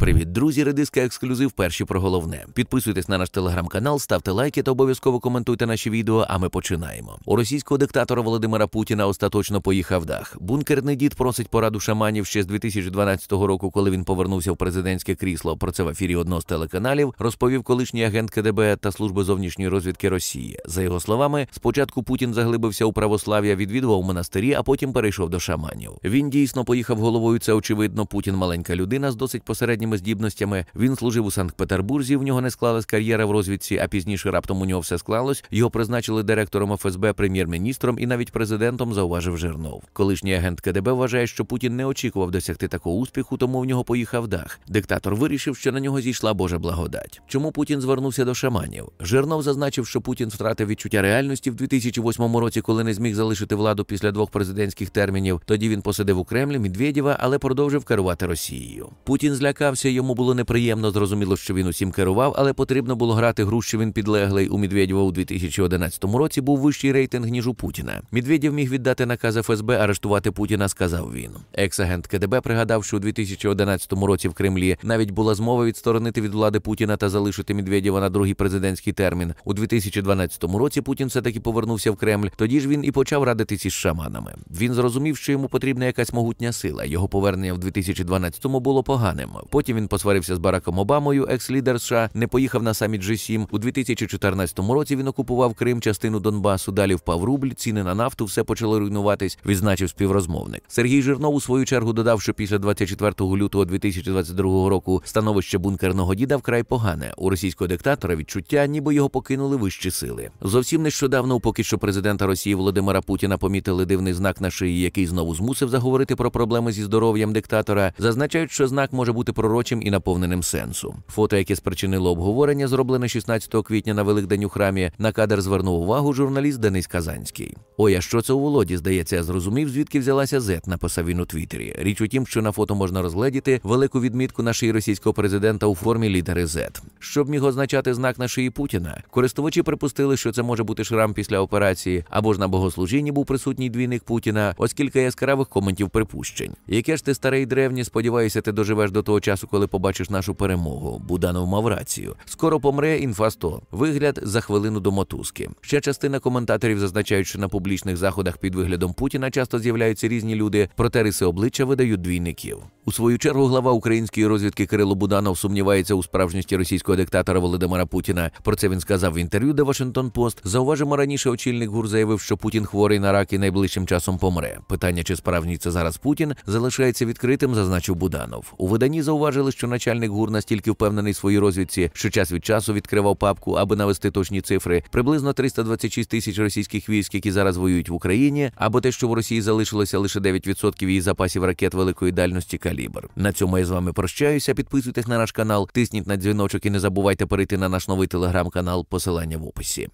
Привіт, друзі, редиска ексклюзив. Перші про головне. Підписуйтесь на наш телеграм-канал, ставте лайки та обов'язково коментуйте наші відео. А ми починаємо. У російського диктатора Володимира Путіна остаточно поїхав дах. Бункерний дід просить пораду шаманів ще з 2012 року, коли він повернувся в президентське крісло. Про це в ефірі одного з телеканалів розповів колишній агент КДБ та служби зовнішньої розвідки Росії. За його словами, спочатку Путін заглибився у православ'я, відвідував монастирі, а потім перейшов до шаманів. Він дійсно поїхав головою. Це очевидно. Путін маленька людина з досить посереднім технічними здібностями. Він служив у Санкт-Петербурзі. В нього не склалась кар'єра в розвідці, а пізніше раптом у нього все склалось. Його призначили директором ФСБ, прем'єр-міністром і навіть президентом зауважив Жирнов. Колишній агент КДБ вважає, що Путін не очікував досягти такого успіху, тому в нього поїхав дах. Диктатор вирішив, що на нього зійшла Божа благодать. Чому Путін звернувся до шаманів? Жирнов зазначив, що Путін втратив відчуття реальності в 2008 році, коли не зміг залишити владу після двох президентських термінів. Тоді він посидив у Кремлі Медведєва, але продовжив керувати Росією. Путін злякався розгубився, йому було неприємно, зрозуміло, що він усім керував, але потрібно було грати гру, що він підлеглий у Медведєва у 2011 році. Був вищий рейтинг ніж у Путіна. Медведєв міг віддати наказ ФСБ арештувати Путіна. Сказав він. Екс-агент КДБ пригадав, що у 2011 році в Кремлі навіть була змова відсторонити від влади Путіна та залишити Медведєва на другий президентський термін. У 2012 році Путін все таки повернувся в Кремль. Тоді ж він і почав радитись із шаманами. Він зрозумів, що йому потрібна якась могутня сила. Його повернення в 2012-му було поганим. Потім Потім він посварився з Бараком Обамою, екс-лідер США, не поїхав на саміт G7. У 2014 році він окупував Крим, частину Донбасу. Далі впав рубль, ціни на нафту, все почало руйнуватись. Відзначив співрозмовник. Сергій Жирнов у свою чергу додав, що після 24 лютого 2022 року становище бункерного діда вкрай погане. У російського диктатора відчуття, ніби його покинули вищі сили. Зовсім нещодавно, поки що президента Росії Володимира Путіна помітили дивний знак на шиї, який знову змусив заговорити про проблеми зі здоров'ям диктатора. Зазначають, що знак може бути про пророчим і наповненим сенсом. Фото, яке спричинило обговорення, зроблене 16 квітня на Великдень у храмі, на кадр звернув увагу журналіст Денис Казанський. Ой, а що це у Володі? Здається, я зрозумів, звідки взялася Зет, написав він у Твіттері. Річ у тім, що на фото можна розгледіти велику відмітку на шиї російського президента у формі літери Z. Щоб міг означати знак на шиї Путіна. Користувачі припустили, що це може бути шрам після операції або ж на богослужінні був присутній двійник Путіна, оскільки яскравих коментів припущень. Яке ж ти старий древній, сподіваюся, ти доживеш до того часу, коли побачиш нашу перемогу. Буданов мав рацію. Скоро помре інфа 100. Вигляд за хвилину до мотузки. Ще частина коментаторів зазначають, що на публічних заходах під виглядом Путіна часто з'являються різні люди, проте риси обличчя видають двійників. У свою чергу глава української розвідки Кирило Буданов сумнівається у справжньості російського диктатора Володимира Путіна. Про це він сказав в інтерв'ю, де Вашингтон Пост зауважимо раніше. Очільник гур заявив, що Путін хворий на рак і найближчим часом помре. Питання, чи справжній це зараз Путін, залишається відкритим, зазначив Буданов. У виданні зауважили, що начальник гур настільки впевнений в своїй розвідці, що час від часу відкривав папку, аби навести точні цифри. Приблизно 326 тисяч російських військ, які зараз воюють в Україні, або те, що в Росії залишилося лише 9% її запасів ракет великої дальності калібр. На цьому я з вами прощаюся. Підписуйтесь на наш канал, тисніть на дзвіночок і не забувайте перейти на наш новий телеграм-канал. Посилання в описі.